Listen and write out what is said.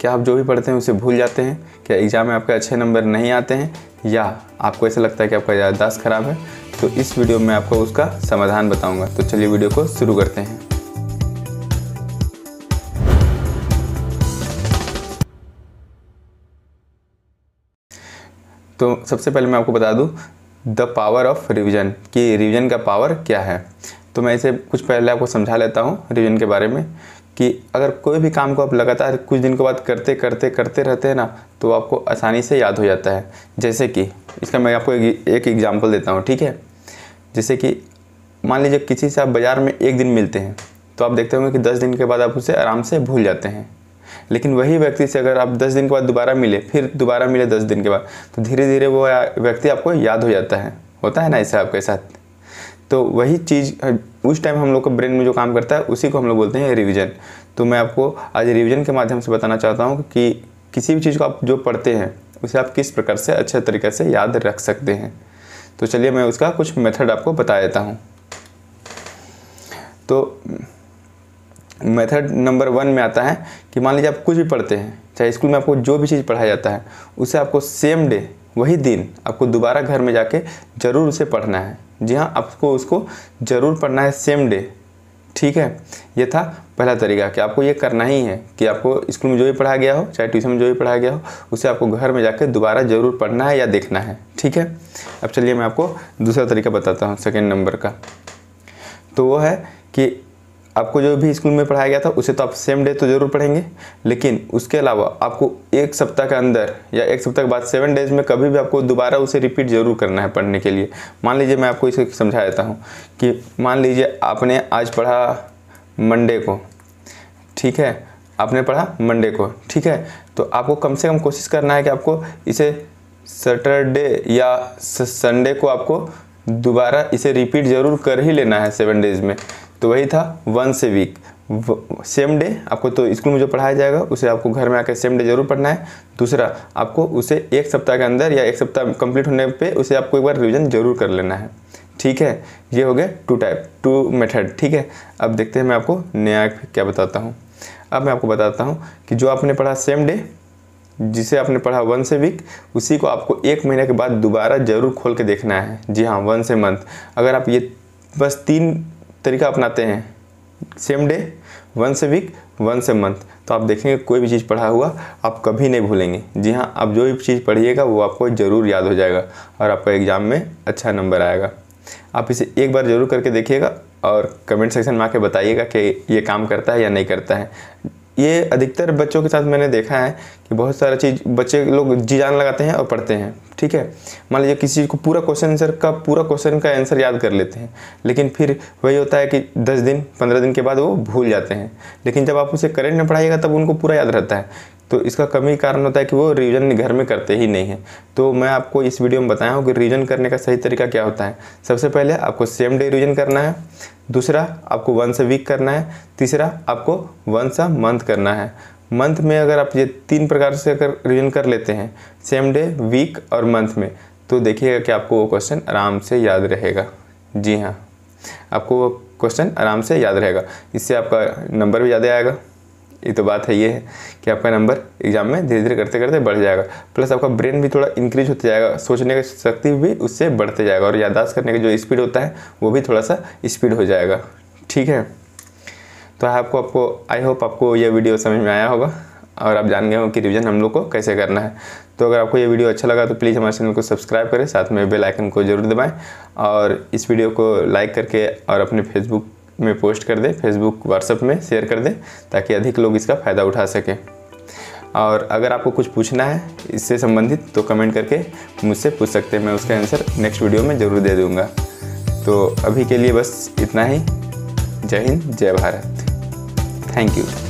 क्या आप जो भी पढ़ते हैं उसे भूल जाते हैं क्या एग्ज़ाम में आपके अच्छे नंबर नहीं आते हैं या आपको ऐसा लगता है कि आपका याददाश्त खराब है तो इस वीडियो में आपको उसका समाधान बताऊंगा तो चलिए वीडियो को शुरू करते हैं तो सबसे पहले मैं आपको बता दूं द पावर ऑफ रिवीजन कि रिवीजन का पावर क्या है तो मैं इसे कुछ पहले आपको समझा लेता हूँ रिवीजन के बारे में कि अगर कोई भी काम को आप लगातार कुछ दिन के बाद करते करते करते रहते हैं ना तो आपको आसानी से याद हो जाता है जैसे कि इसका मैं आपको एक एग्ज़ाम्पल देता हूँ ठीक है जैसे कि मान लीजिए किसी से आप बाज़ार में एक दिन मिलते हैं तो आप देखते होंगे कि दस दिन के बाद आप उसे आराम से भूल जाते हैं लेकिन वही व्यक्ति से अगर आप दस दिन के बाद दोबारा मिले फिर दोबारा मिले दस दिन के बाद तो धीरे धीरे वो व्यक्ति आपको याद हो जाता है होता है ना ऐसा आपके साथ तो वही चीज़ उस टाइम हम लोग का ब्रेन में जो काम करता है उसी को हम लोग बोलते हैं रिविज़न तो मैं आपको आज रिविज़न के माध्यम से बताना चाहता हूँ कि किसी भी चीज़ को आप जो पढ़ते हैं उसे आप किस प्रकार से अच्छे तरीके से याद रख सकते हैं तो चलिए मैं उसका कुछ मेथड आपको बता देता हूँ तो मेथड नंबर वन में आता है कि मान लीजिए आप कुछ भी पढ़ते हैं चाहे स्कूल में आपको जो भी चीज़ पढ़ाया जाता है उसे आपको सेम डे वही दिन आपको दोबारा घर में जाके ज़रूर उसे पढ़ना है जी हाँ आपको उसको ज़रूर पढ़ना है सेम डे ठीक है ये था पहला तरीका कि आपको ये करना ही है कि आपको स्कूल में जो भी पढ़ाया गया हो चाहे ट्यूशन में जो भी पढ़ाया गया हो उसे आपको घर में जाकर दोबारा ज़रूर पढ़ना है या देखना है ठीक है अब चलिए मैं आपको दूसरा तरीका बताता हूँ सेकेंड नंबर का तो वो है कि आपको जो भी स्कूल में पढ़ाया गया था उसे तो आप सेम डे तो ज़रूर पढ़ेंगे लेकिन उसके अलावा आपको एक सप्ताह के अंदर या एक सप्ताह के बाद सेवन डेज में कभी भी आपको दोबारा उसे रिपीट ज़रूर करना है पढ़ने के लिए मान लीजिए मैं आपको इसे समझा देता हूँ कि मान लीजिए आपने आज पढ़ा मंडे को ठीक है आपने पढ़ा मंडे को ठीक है तो आपको कम से कम कोशिश करना है कि आपको इसे सैटरडे या संडे को आपको दोबारा इसे रिपीट ज़रूर कर ही लेना है सेवन डेज़ में तो वही था once a week same day आपको तो स्कूल में जो पढ़ाया जाएगा उसे आपको घर में आकर सेम डे जरूर पढ़ना है दूसरा आपको उसे एक सप्ताह के अंदर या एक सप्ताह कंप्लीट होने पे उसे आपको एक बार रिवीजन जरूर कर लेना है ठीक है ये हो गया टू टाइप टू मेथड ठीक है अब देखते हैं मैं आपको नया क्या बताता हूँ अब मैं आपको बताता हूँ कि जो आपने पढ़ा सेम डे जिसे आपने पढ़ा वन से वीक उसी को आपको एक महीने के बाद दोबारा ज़रूर खोल के देखना है जी हाँ वन से मंथ अगर आप ये बस तीन तरीका अपनाते हैं same day once a week once a month तो आप देखेंगे कोई भी चीज़ पढ़ा हुआ आप कभी नहीं भूलेंगे जी हाँ आप जो भी चीज़ पढ़िएगा वो आपको ज़रूर याद हो जाएगा और आपका एग्ज़ाम में अच्छा नंबर आएगा आप इसे एक बार ज़रूर करके देखिएगा और कमेंट सेक्शन में आके बताइएगा कि ये काम करता है या नहीं करता है ये अधिकतर बच्चों के साथ मैंने देखा है कि बहुत सारा चीज़ बच्चे लोग जी जान लगाते हैं और पढ़ते हैं ठीक है मान लीजिए किसी चीज़ को पूरा क्वेश्चन आंसर का पूरा क्वेश्चन का आंसर याद कर लेते हैं लेकिन फिर वही होता है कि दस दिन पंद्रह दिन के बाद वो भूल जाते हैं लेकिन जब आप उसे करेंट में पढ़ाइएगा तब उनको पूरा याद रहता है तो इसका कमी कारण होता है कि वो रिवीजन घर में करते ही नहीं हैं तो मैं आपको इस वीडियो में बताया हूँ कि रिवीजन करने का सही तरीका क्या होता है सबसे पहले आपको सेम डे रिवीजन करना है दूसरा आपको वंस अ वीक करना है तीसरा आपको वंस अ मंथ करना है मंथ में अगर आप ये तीन प्रकार से अगर रिवीजन कर लेते हैं सेम डे वीक और मंथ में तो देखिएगा कि आपको वो क्वेश्चन आराम से याद रहेगा जी हाँ आपको वो क्वेश्चन आराम से याद रहेगा इससे आपका नंबर भी ज़्यादा आएगा ये तो बात है ये है कि आपका नंबर एग्ज़ाम में धीरे धीरे करते करते बढ़ जाएगा प्लस आपका ब्रेन भी थोड़ा इंक्रीज होता जाएगा सोचने की शक्ति भी उससे बढ़ते जाएगा और याददाश्त करने का जो स्पीड होता है वो भी थोड़ा सा स्पीड हो जाएगा ठीक है तो आपको आपको आई होप आपको यह वीडियो समझ में आया होगा और आप जान गए हो कि रिविज़न हम लोग को कैसे करना है तो अगर आपको ये वीडियो अच्छा लगा तो प्लीज़ हमारे चैनल को सब्सक्राइब करें साथ में बेल आइकन को जरूर दबाएं और इस वीडियो को लाइक करके और अपने फेसबुक में पोस्ट कर दें फेसबुक व्हाट्सएप में शेयर कर दें ताकि अधिक लोग इसका फ़ायदा उठा सकें और अगर आपको कुछ पूछना है इससे संबंधित तो कमेंट करके मुझसे पूछ सकते हैं मैं उसका आंसर नेक्स्ट वीडियो में ज़रूर दे दूँगा तो अभी के लिए बस इतना ही जय हिंद जय भारत थैंक यू